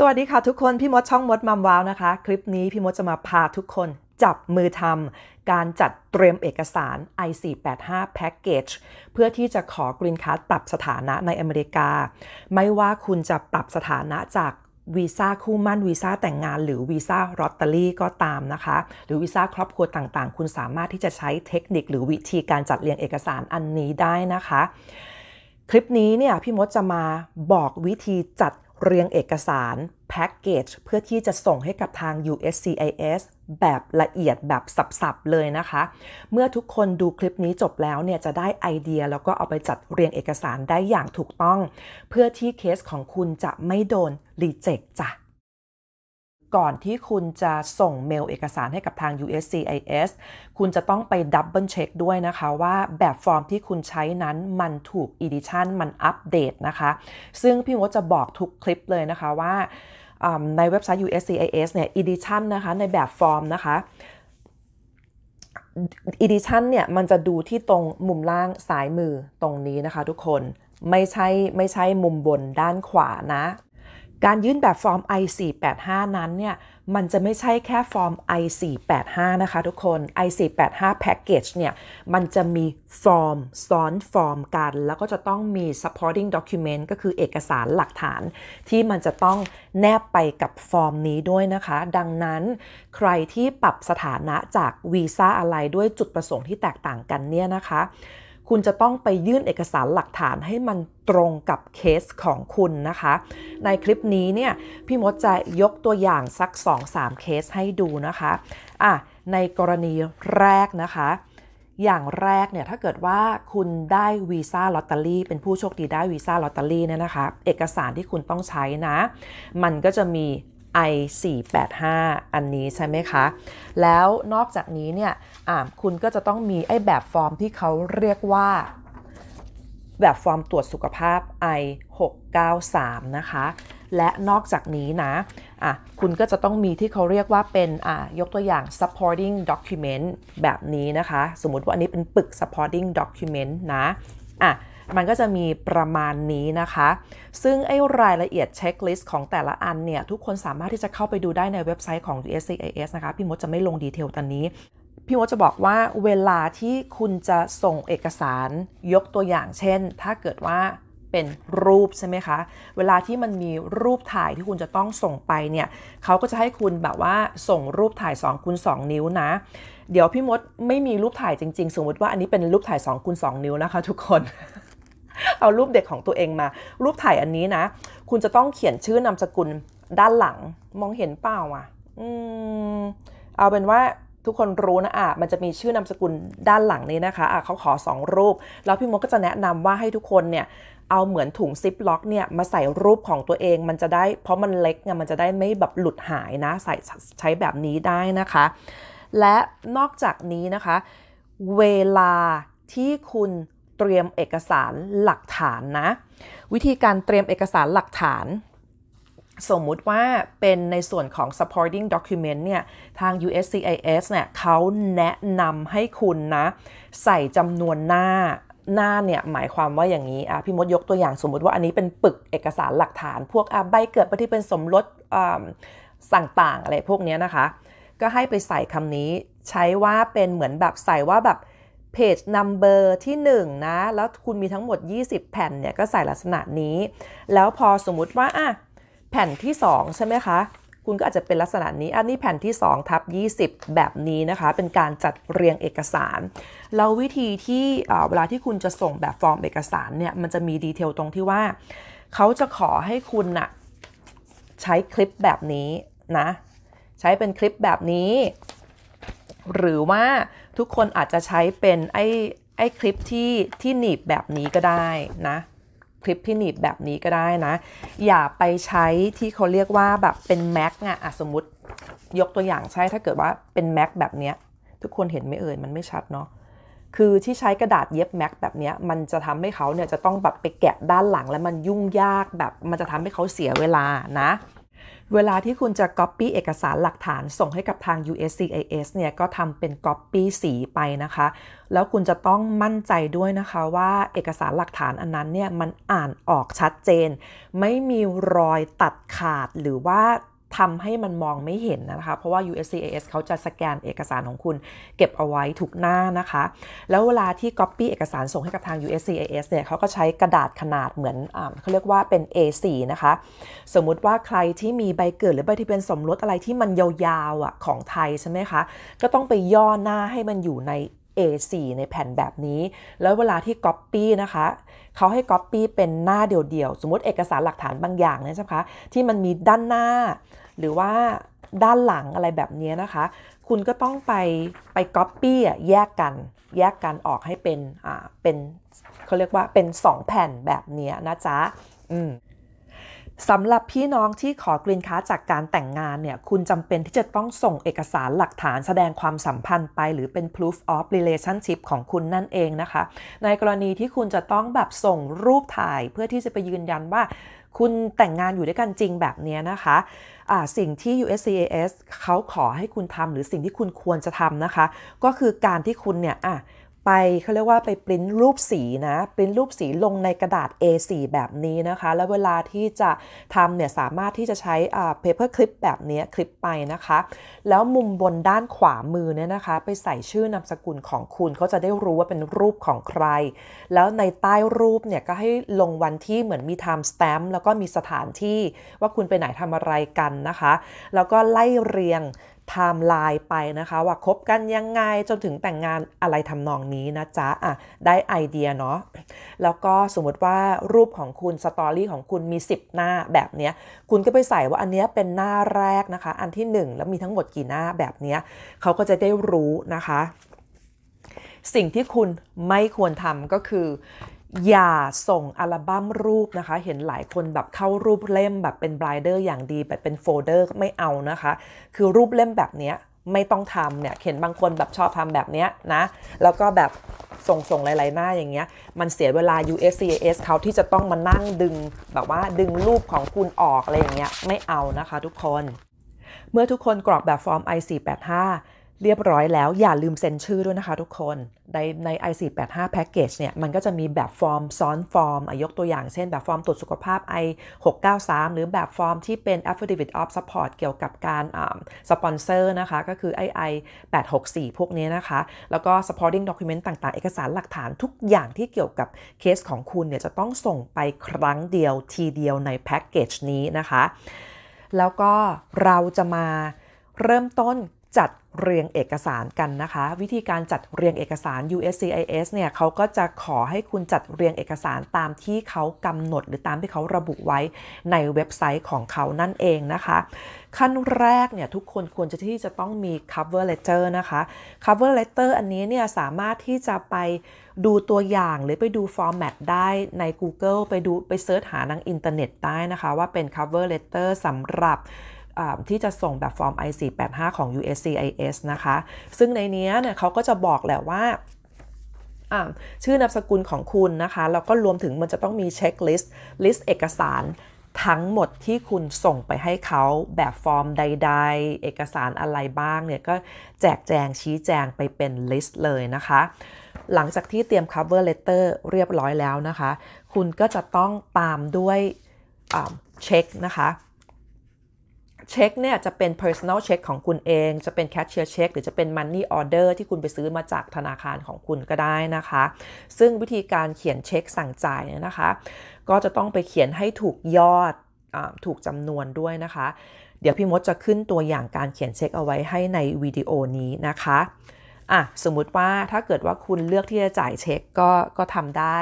สวัสดีค่ะทุกคนพี่มดช่องมดมัมวาวนะคะ คลิปนี้พี่มดจะมาพาทุกคนจับมือทำการจัดเตรียมเอกสาร I485 Package เพื่อที่จะขอกรีนคัสปรับสถานะในอเมริกา ไม่ว่าคุณจะปรับสถานะจาก วีซ่าคู่มั่น วีซ่าแต่งงานหรือวีซ่ารอตเตอรี่ก็ตามนะคะ หรือวีซ่าครอบครัวต่างๆ คุณสามารถที่จะใช้เทคนิคหรือวิธีการจัดเรียงเอกสารอันนี้ได้นะคะ คลิปนี้เนี่ยพี่มดจะมาบอกวิธีจัดเรียงเอกสารแพ็กเกจเพื่อที่จะส่งให้กับทาง USCIS แบบละเอียดแบบสับ ๆ เลยนะคะ เมื่อทุกคนดูคลิปนี้จบแล้วเนี่ย จะได้ไอเดียแล้วก็เอาไปจัดเรียงเอกสารได้อย่างถูกต้อง เพื่อที่เคสของคุณจะไม่โดนรีเจ็คจ้ะก่อนที่คุณจะส่งเมลเอกสารให้กับทาง USCIS คุณจะต้องไปดับเบิลเช็คด้วยนะคะว่าแบบฟอร์มที่คุณใช้นั้นมันถูกอีดิชันมันอัปเดตนะคะ ซึ่งพี่มดจะบอกทุกคลิปเลยนะคะว่าในเว็บไซต์ USCIS เนี่ยอีดิชันนะคะในแบบฟอร์มนะคะอีดิชันเนี่ย มันจะดูที่ตรงมุมล่างซ้ายมือตรงนี้นะคะทุกคนไม่ใช่ไม่ใช่มุมบนด้านขวานะการยื่นแบบฟอร์ม I485 นั้นเนี่ยมันจะไม่ใช่แค่ฟอร์ม I485 นะคะทุกคน I485 Package เนี่ย มันจะมีฟอร์มซ้อนฟอร์มกัน แล้วก็จะต้องมี supporting document ก็คือเอกสารหลักฐาน ที่มันจะต้องแนบไปกับฟอร์มนี้ด้วยนะคะ ดังนั้น ใครที่ปรับสถานะจากวีซ่าอะไรด้วยจุดประสงค์ที่แตกต่างกันเนี่ยนะคะคุณจะต้องไปยื่นเอกสารหลักฐานให้มันตรงกับเคสของคุณนะคะ ในคลิปนี้เนี่ยพี่มดจะยกตัวอย่างสัก 2-3 เคสให้ดูนะคะอ่ะในกรณีแรกนะคะ อย่างแรกเนี่ยถ้าเกิดว่าคุณได้วีซ่าลอตเตอรี่เป็นผู้โชคดีได้วีซ่าลอตเตอรี่เนี่ยนะคะ เอกสารที่คุณต้องใช้นะ มันก็จะมี I485 อันนี้ใช่ไหมคะ แล้วนอกจากนี้เนี่ยคุณก็จะต้องมีไอ้แบบฟอร์มที่เขาเรียกว่าแบบฟอร์มตรวจสุขภาพ I693 นะคะ และนอกจากนี้นะะคุณก็จะต้องมีที่เขาเรียกว่าเป็นยกตัวอย่าง supporting document แบบนี้นะคะ สมมติว่าอันนี้เป็นปึก supporting document นะอ่ะมันก็จะมีประมาณนี้นะคะ ซึ่งไอ้รายละเอียดเช็คลิสต์ของแต่ละอันเนี่ยทุกคนสามารถที่จะเข้าไปดูได้ในเว็บไซต์ของ USCIS นะคะ พี่มดจะไม่ลงดีเทลตอนนี้ พี่มดจะบอกว่าเวลาที่คุณจะส่งเอกสารยกตัวอย่างเช่น ถ้าเกิดว่าเป็นรูปใช่ไหมคะเวลาที่มันมีรูปถ่ายที่คุณจะต้องส่งไปเนี่ยเขาก็จะให้คุณแบบว่าส่งรูปถ่าย2คูณ2นิ้วนะ เดี๋ยวพี่มดไม่มีรูปถ่ายจริง ๆ สมมติว่าอันนี้เป็นรูปถ่าย2คูณ2นิ้วนะคะ ทุกคนเอารูปเด็กของตัวเองมา รูปถ่ายอันนี้นะ คุณจะต้องเขียนชื่อนามสกุลด้านหลัง มองเห็นเปล่าอ่ะอืมเอาเป็นว่าทุกคนรู้นะอ่ะมันจะมีชื่อนามสกุลด้านหลังนี้นะคะอ่ะเขาขอ2รูป แล้วพี่มดก็จะแนะนำว่าให้ทุกคนเนี่ยเอาเหมือนถุงซิปล็อกเนี่ยมาใส่รูปของตัวเอง มันจะได้ เพราะมันเล็กไงมันจะได้ไม่แบบหลุดหายนะ ใส่ใช้แบบนี้ได้นะคะ และนอกจากนี้นะคะ เวลาที่คุณเตรียมเอกสารหลักฐานนะวิธีการเตรียมเอกสารหลักฐาน สมมุติว่าเป็นในส่วนของ supporting document เนี่ยทาง USCIS เนี่ยเขาแนะนำให้คุณนะใส่จำนวนหน้าหน้าเนี่ยหมายความว่าอย่างนี้อ่ะพี่มดยกตัวอย่างสมมติว่าอันนี้เป็นปึกเอกสารหลักฐาน พวกใบเกิดปฏิเป็นสมรสสั่งต่างอะไรพวกนี้นะคะ ก็ให้ไปใส่คำนี้ใช้ว่าเป็นเหมือนแบบใส่ว่าแบบเพจ number ที่ 1 นะ แล้วคุณมีทั้งหมด 20 แผ่นเนี่ย ก็ใส่ลักษณะนี้ แล้วพอสมมุติว่าอ่ะแผ่นที่ 2 ใช่ไหมคะ คุณก็อาจจะเป็นลักษณะนี้อันนี้แผ่นที่ 2 ทับ 20 แบบนี้นะคะ เป็นการจัดเรียงเอกสาร แล้ววิธีที่เวลาที่คุณจะส่งแบบฟอร์มเอกสารเนี่ย มันจะมีดีเทลตรงที่ว่า เขาจะขอให้คุณนะใช้คลิปแบบนี้นะ ใช้เป็นคลิปแบบนี้ หรือว่าทุกคนอาจจะใช้เป็นไอ้ไอ้คลิปที่ที่หนีบแบบนี้ก็ได้นะ คลิปที่หนีบแบบนี้ก็ได้นะ อย่าไปใช้ที่เขาเรียกว่าแบบเป็นแม็กอะสมมติยกตัวอย่างใช่ถ้าเกิดว่าเป็นแม็กแบบเนี้ยทุกคนเห็นไม่เอ่ยมันไม่ชัดเนาะคือที่ใช้กระดาษเย็บแม็กแบบนี้มันจะทำให้เขาเนี่ยจะต้องแบบไปแกะด้านหลัง แล้วมันยุ่งยากแบบมันจะทำให้เขาเสียเวลานะเวลาที่คุณจะ Copy เอกสารหลักฐานส่งให้กับทาง USCIS เนี่ยก็ทำเป็น Copy สีไปนะคะ แล้วคุณจะต้องมั่นใจด้วยนะคะว่าเอกสารหลักฐานอันนั้นเนี่ยมันอ่านออกชัดเจน ไม่มีรอยตัดขาดหรือว่าทำให้มันมองไม่เห็นนะคะ เพราะว่า USCIS เขาจะสแกนเอกสารของคุณเก็บเอาไว้ทุกหน้านะคะ แล้วเวลาที่ Copy เอกสารส่งให้กับทาง USCIS เนี่ยเขาก็ใช้กระดาษขนาดเหมือนเขาเรียกว่าเป็น A4 นะคะ สมมุติว่าใครที่มีใบเกิดหรือใบที่เป็นสมรสอะไรที่มันยาวๆอ่ะของไทยใช่ไหมคะ ก็ต้องไปย่อหน้าให้มันอยู่ใน A4 ในแผ่นแบบนี้ แล้วเวลาที่ Copy นะคะเขาให้ Copy เป็นหน้าเดียวๆ สมมติเอกสารหลักฐานบางอย่างนะคะที่มันมีด้านหน้า หรือว่าด้านหลังอะไรแบบนี้นะคะ คุณก็ต้องไปไปก๊อปปี้แยกกันแยกกันออกให้เป็นอ่าเป็นเขาเรียกว่าเป็น 2 แผ่นแบบนี้นะจ๊ะอืมสำหรับพี่น้องที่ขอกรีนค้าจากการแต่งงานเนี่ย คุณจำเป็นที่จะต้องส่งเอกสารหลักฐานแสดงความสัมพันธ์ไป หรือเป็น proof of relationship ของคุณนั่นเองนะคะ ในกรณีที่คุณจะต้องแบบส่งรูปถ่ายเพื่อที่จะไปยืนยันว่า คุณแต่งงานอยู่ด้วยกันจริงแบบนี้นะคะ สิ่งที่ USCIS เขาขอให้คุณทำหรือสิ่งที่คุณควรจะทำนะคะ ก็คือการที่คุณเนี่ยอ่ะไปเขาเรียกว่าไปปริ้นรูปสีนะปริ้นรูปสีลงในกระดาษ A4 แบบนี้นะคะ แล้วเวลาที่จะทำเนี่ยสามารถที่จะใช้อ่า paper clip แบบนี้คลิปไปนะคะ แล้วมุมบนด้านขวามือเนี่ยนะคะ ไปใส่ชื่อนามสกุลของคุณเขาจะได้รู้ว่าเป็นรูปของใคร แล้วในใต้รูปเนี่ยก็ให้ลงวันที่เหมือนมี time stamp แล้วก็มีสถานที่ว่าคุณไปไหนทำอะไรกันนะคะ แล้วก็ไล่เรียงไทม์ไลน์ไปนะคะว่าคบกันยังไง จนถึงแต่งงานอะไรทำนองนี้นะจ๊ะอ่ะได้ไอเดียเนาะ แล้วก็สมมติว่ารูปของคุณสตอรี่ของคุณมี 10 หน้าแบบเนี้ยคุณก็ไปใส่ว่าอันเนี้ยเป็นหน้าแรกนะคะ อันที่ 1 แล้วมีทั้งหมดกี่หน้าแบบเนี้ยเขาก็จะได้รู้นะคะ สิ่งที่คุณไม่ควรทำก็คืออย่าส่งอัลบั้มรูปนะคะ เห็นหลายคนแบบเข้ารูปเล่มแบบเป็นลบรเดอร์อย่างดีแบบเป็นโฟลเดอร์ไม่เอานะคะ คือรูปเล่มแบบนี้ไม่ต้องทำเนี่ย เห็นบางคนแบบชอบทำแบบนี้นะ แล้วก็แบบส่งส่งหลายๆหน้าอย่างเงี้ย มันเสียเวลา USCIS เขาที่จะต้องมานั่งดึงแบบว่าดึงรูปของคุณออกอะไรอย่างเงี้ยไม่เอานะคะทุกคน เมื่อทุกคนกรอกแบบฟอร์ม I485 เรียบร้อยแล้วอย่าลืมเซ็นชื่อด้วยนะคะทุกคนในใน i485 package เนี่ย มันก็จะมีแบบฟอร์ม ซ้อนฟอร์มยกตัวอย่างเช่นแบบฟอร์มตรวจสุขภาพ i693 หรือแบบฟอร์มที่เป็น affidavit of support เกี่ยวกับการสปอนเซอร์นะคะก็คือ i864 พวกนี้นะคะ แล้วก็ supporting document ต่าง ๆ เอกสารหลักฐานทุกอย่างที่เกี่ยวกับเคสของคุณเนี่ยจะต้องส่งไปครั้งเดียวทีเดียวในแพ็กเกจนี้นะคะ แล้วก็เราจะมาเริ่มต้นจัดเรียงเอกสารกันนะคะ วิธีการจัดเรียงเอกสาร USCIS เนี่ยเขาก็จะขอให้คุณจัดเรียงเอกสารตามที่เขากำหนดหรือตามที่เขาระบุไว้ในเว็บไซต์ของเขานั่นเองนะคะ ขั้นแรกเนี่ยทุกคนควรจะที่จะต้องมี cover letter นะคะ cover letter อันนี้เนี่ยสามารถที่จะไปดูตัวอย่างหรือไปดูฟอร์แมตได้ใน Google ไปดูไปเซิร์ชหาางอินเทอร์เน็ตได้นะคะว่าเป็น cover letter สำหรับที่จะส่งแบบฟอร์ม I485 ของ USCIS นะคะ ซึ่งในนี้เนี่ยเขาก็จะบอกแหละว่า ชื่อนามสกุลของคุณนะคะ แล้วก็รวมถึงมันจะต้องมีเช็คลิสต์ ลิสต์เอกสาร ทั้งหมดที่คุณส่งไปให้เขาแบบฟอร์มใดๆ เอกสารอะไรบ้างเนี่ย ก็แจกแจงชี้แจงไปเป็นลิสต์เลยนะคะ หลังจากที่เตรียม cover letter เรียบร้อยแล้วนะคะ คุณก็จะต้องตามด้วยเช็คนะคะเช็คเนี่ยจะเป็น personal check ของคุณเอง จะเป็น cashier check หรือจะเป็น money order ที่คุณไปซื้อมาจากธนาคารของคุณก็ได้นะคะ ซึ่งวิธีการเขียนเช็คสั่งจ่ายเนี่ยนะคะ ก็จะต้องไปเขียนให้ถูกยอดอถูกจำนวนด้วยนะคะ เดี๋ยวพี่มดจะขึ้นตัวอย่างการเขียนเช็คเอาไว้ให้ในวิดีโอนี้นะคะอ่ะสมมุติว่าถ้าเกิดว่าคุณเลือกที่จะจ่ายเช็คก็ก็ทำได้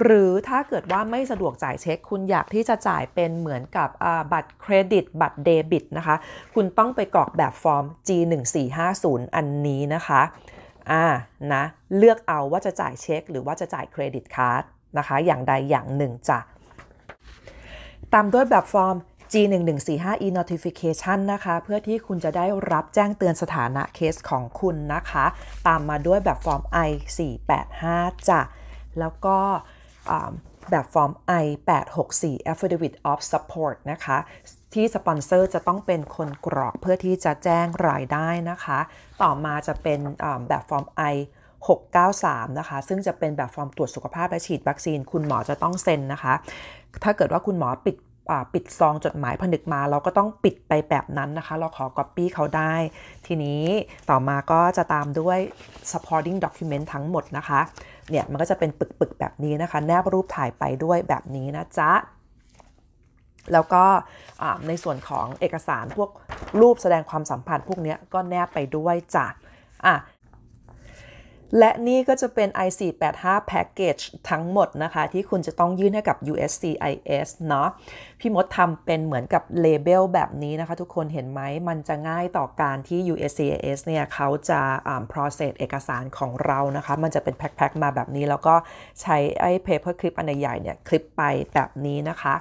หรือถ้าเกิดว่าไม่สะดวกจ่ายเช็คคุณอยากที่จะจ่ายเป็นเหมือนกับบัตรเครดิต บัตรเดบิตนะคะคุณต้องไปกรอกแบบฟอร์ม G1450 อันนี้นะคะอ่านะเลือกเอาว่าจะจ่ายเช็คหรือว่าจะจ่ายเครดิตคาร์ดนะคะ อย่างใดอย่างหนึ่งจ้ะตามด้วยแบบฟอร์ม G1145 e notification นะคะ เพื่อที่คุณจะได้รับแจ้งเตือนสถานะเคสของคุณนะคะ ตามมาด้วยแบบฟอร์ม I485 จ้ะแล้วก็แบบฟอร์ม I 864 Affidavit of Support นะคะ ที่สปอนเซอร์จะต้องเป็นคนกรอกเพื่อที่จะแจ้งรายได้นะคะ ต่อมาจะเป็นแบบฟอร์ม I 693นะคะซึ่งจะเป็นแบบฟอร์มตรวจสุขภาพและฉีดวัคซีนคุณหมอจะต้องเซ็นนะคะ ถ้าเกิดว่าคุณหมอปิดปิดซองจดหมายผนึกมา เราก็ต้องปิดไปแบบนั้นนะคะ เราขอปปี้เขาได้ ทีนี้ต่อมาก็จะตามด้วย supporting document ทั้งหมดนะคะเนี่ยมันก็จะเป็นปึกๆแบบนี้นะคะ แนบรูปถ่ายไปด้วยแบบนี้นะจ๊ะ แล้วก็ในส่วนของเอกสารพวกรูปแสดงความสัมพันธ์พวกนี้ก็แนบไปด้วยจ้ะอ่ะและนี่ก็จะเป็น i485 package ทั้งหมดนะคะ ที่คุณจะต้องยื่นให้กับ USCIS เนาะพี่มดทำเป็นเหมือนกับเลเบลแบบนี้นะคะทุกคนเห็นไหมมันจะง่ายต่อการที่ USCIS เนี่ย เขาจะ process เอกสารของเรานะคะ มันจะเป็นแพ็คๆมาแบบนี้ แล้วก็ใช้ไอ้ paper clip อันใหญ่เนี่ยคลิปไปแบบนี้นะคะ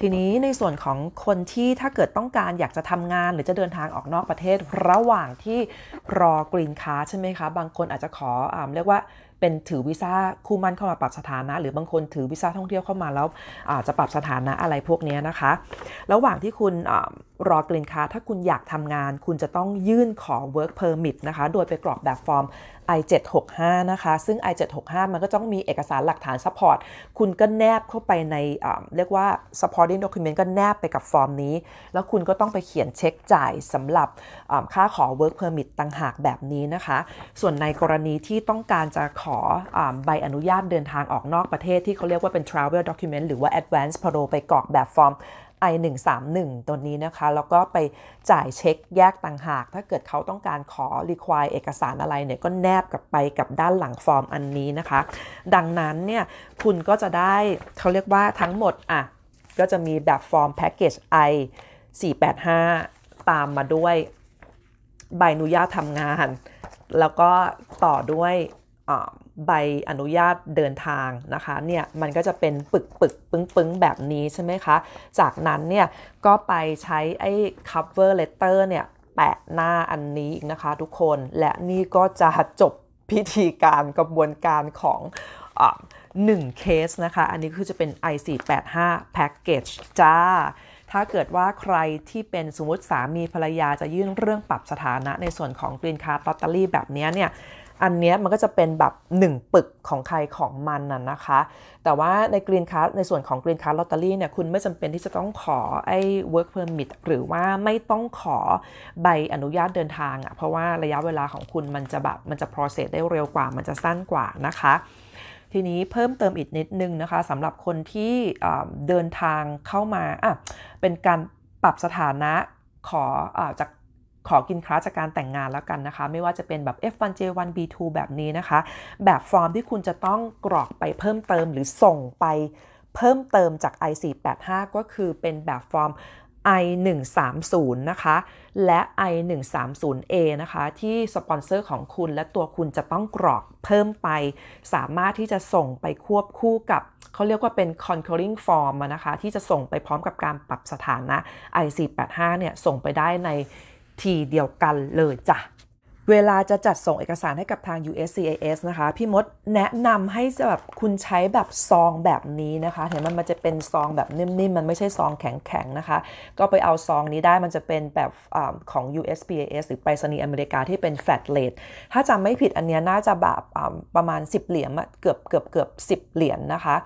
ทีนี้ในส่วนของคนที่ถ้าเกิดต้องการอยากจะทำงานหรือจะเดินทางออกนอกประเทศ ระหว่างที่รอกรีนคาใช่ไหมคะบางคนอาจจะขออ่าเรียกว่าเป็นถือวีซ่าคู่มั่นเข้ามาปรับสถานะ หรือบางคนถือวีซ่าท่องเที่ยวเข้ามา แล้วอาจะปรับสถานะอะไรพวกนี้นะคะระหว่างที่คุณรอกรีนคาถ้าคุณอยากทำงาน คุณจะต้องยื่นขอ work permit นะคะ โดยไปกรอกแบบฟอร์ม I765 นะคะ ซึ่ง I765 มันก็ต้องมีเอกสารหลักฐาน support คุณก็แนบเข้าไปในเรียกว่า supporting document ก็แนบไปกับฟอร์มนี้แล้วคุณก็ต้องไปเขียนเช็คจ่ายสำหรับค่าขอ work permit ต่างหากแบบนี้นะคะ ส่วนในกรณีที่ต้องการจะขขอใบอนุญาตเดินทางออกนอกประเทศที่เขาเรียกว่าเป็น travel document หรือว่า advance pro ไปกรอกแบบฟอร์ม I131 ตัวนี้นะคะ แล้วก็ไปจ่ายเช็คแยกต่างหากถ้าเกิดเขาต้องการขอ require เอกสารอะไรเนี่ย ก็แนบกับไปกับด้านหลังฟอร์มอันนี้นะคะ ดังนั้นเนี่ยคุณก็จะได้เขาเรียกว่าทั้งหมดอ่ะก็จะมีแบบฟอร์มแพ็กเกจ I 485 ตามมาด้วยใบอนุญาตทำงาน แล้วก็ต่อด้วยใบอนุญาตเดินทางนะคะเนี่ยมันก็จะเป็นปึกปึกปึ้งปึ้งแบบนี้ใช่ไหมคะ จากนั้นเนี่ยก็ไปใช้ไอ้ cover letter เนี่ย แปะหน้าอันนี้นะคะทุกคนและนี่ก็จะจบพิธีการกระบวนการของหนึ่งเคสนะคะ อันนี้คือจะเป็น i485 package จ้า ถ้าเกิดว่าใครที่เป็นสมมติสามีภรรยาจะยื่นเรื่องปรับสถานะในส่วนของกรีนคาร์ดลอตเตอรี่แบบนี้เนี่ยอันนี้มันก็จะเป็นแบบ1ปึกของใครของมันน่ะนะคะแต่ว่าในกรีนคัสในส่วนของกรีนคัสลอตเตอรี่เนี่ยคุณไม่จำเป็นที่จะต้องขอ ไอ้ work permit หรือว่าไม่ต้องขอใบอนุญาตเดินทางอะ่ะเพราะว่าระยะเวลาของคุณมันจะแบบมันจะ process ได้เร็วกว่ามันจะสั้นกว่านะคะทีนี้เพิ่มเติมอีกนิดนึงนะคะสำหรับคนที่เดินทางเข้ามาอ่ะเป็นการปรับสถานะขออจากขอกินคลาสจากการแต่งงานแล้วกันนะคะ ไม่ว่าจะเป็นแบบ F1 J1 B2 แบบนี้นะคะ แบบฟอร์มที่คุณจะต้องกรอกไปเพิ่มเติมหรือส่งไป เพิ่มเติมจาก I485 ก็คือเป็นแบบฟอร์ม I130 นะคะ และ I130A นะคะที่สปอนเซอร์ของคุณ และตัวคุณจะต้องกรอกเพิ่มไป สามารถที่จะส่งไปควบคู่กับ เขาเรียกว่าเป็น concurring form นะคะ ที่จะส่งไปพร้อมกับการปรับสถานะ I485 เนี่ยส่งไปได้ในทีเดียวกันเลยจ้ะ เวลาจะจัดส่งเอกสารให้กับทาง USCIS นะคะ พี่มดแนะนำให้แบบคุณใช้แบบซองแบบนี้นะคะ เห็นมันมันจะเป็นซองแบบนิ่มๆ มันไม่ใช่ซองแข็งๆ นะคะ ก็ไปเอาซองนี้ได้มันจะเป็นแบบอของ USPIS หรือไปรษณีย์อเมริกาที่เป็น flat rate ถ้าจำไม่ผิดอันนี้น่าจะแบบประมาณ 10 เหรียญเกือบเกือบเกือบ10 เหรียญนนะคะ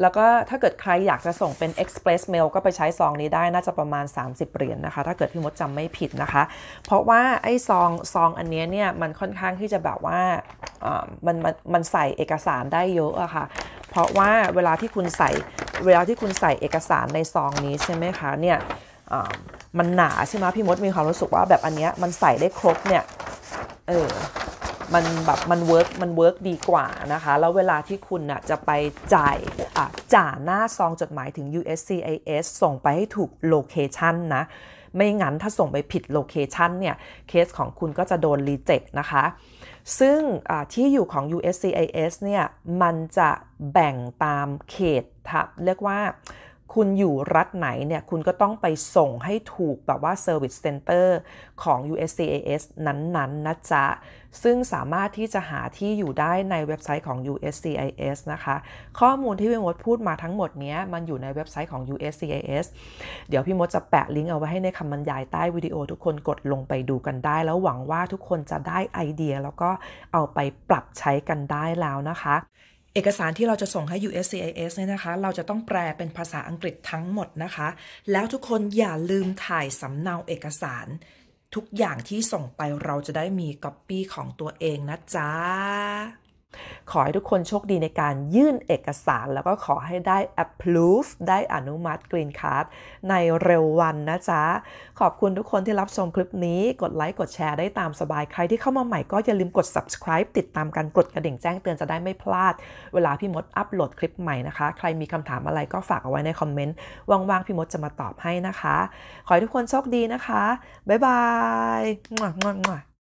แล้วก็ถ้าเกิดใครอยากจะส่งเป็น express mail ก็ไปใช้ซองนี้ได้น่าจะประมาณ 30 เหรียญนนะคะ ถ้าเกิดพี่มดจำไม่ผิดนะคะ เพราะว่าไอ้ซองซองอันนี้เนี่ยมันค่อนข้างที่จะแบบว่า มันมันมันใส่เอกสารได้เยอะอะคะ่ะ เพราะว่าเวลาที่คุณใส่เวลาที่คุณใส่เอกสารในซองนี้ใช่ไหมคะเนี่ยมันหนาใช่ไหมพี่มดมีความรู้สึกว่าแบบอันเนี้ยมันใส่ได้ครบเนี่ยเออมันแบบมันเวิร์กมันเวิร์กดีกว่านะคะ แล้วเวลาที่คุณนะจะไปจ่ายจ่าหน้าซองจดหมายถึง USCIS ส่งไปให้ถูกโลเคชันนะ ไม่งั้นถ้าส่งไปผิดโลเคชันเนี่ย เคสของคุณก็จะโดนรีเจ็คนะคะ ซึ่งที่อยู่ของ USCIS เนี่ย มันจะแบ่งตามเขตเรียกว่าคุณอยู่รัฐไหนเนี่ยคุณก็ต้องไปส่งให้ถูกแบบว่า Service Center ของ USCIS นั้นๆนนนะจ๊ะ ซึ่งสามารถที่จะหาที่อยู่ได้ในเว็บไซต์ของ USCIS นะคะ ข้อมูลที่พี่มดพูดมาทั้งหมดนี้มันอยู่ในเว็บไซต์ของ USCIS เดี๋ยวพี่มดจะแปะลิงก์เอาไว้ให้ในคำบรรยายใต้วิดีโอทุกคนกดลงไปดูกันได้ แล้วหวังว่าทุกคนจะได้ไอเดีย แล้วก็เอาไปปรับใช้กันได้แล้วนะคะเอกสารที่เราจะส่งให้ USCIS เนี่ยนะคะ เราจะต้องแปลเป็นภาษาอังกฤษทั้งหมดนะคะ แล้วทุกคนอย่าลืมถ่ายสำเนาเอกสาร ทุกอย่างที่ส่งไปเราจะได้มีก๊อปปี้ของตัวเองนะจ๊ะขอให้ทุกคนโชคดีในการยื่นเอกสาร แล้วก็ขอให้ได้ approve ได้อนุมัติ Green Card ในเร็ววันนะจ๊ะ ขอบคุณทุกคนที่รับชมคลิปนี้ กดไลค์ กดแชร์ได้ตามสบายใครที่เข้ามาใหม่ก็อย่าลืมกด subscribe ติดตามกันกดกระดิ่งแจ้งเตือนจะได้ไม่พลาดเวลาพี่มดอัปโหลดคลิปใหม่นะคะ ใครมีคำถามอะไรก็ฝากเอาไว้ในคอมเมนต์ว่างๆพี่มดจะมาตอบให้นะคะ ขอให้ทุกคนโชคดีนะคะบ๊ายบาย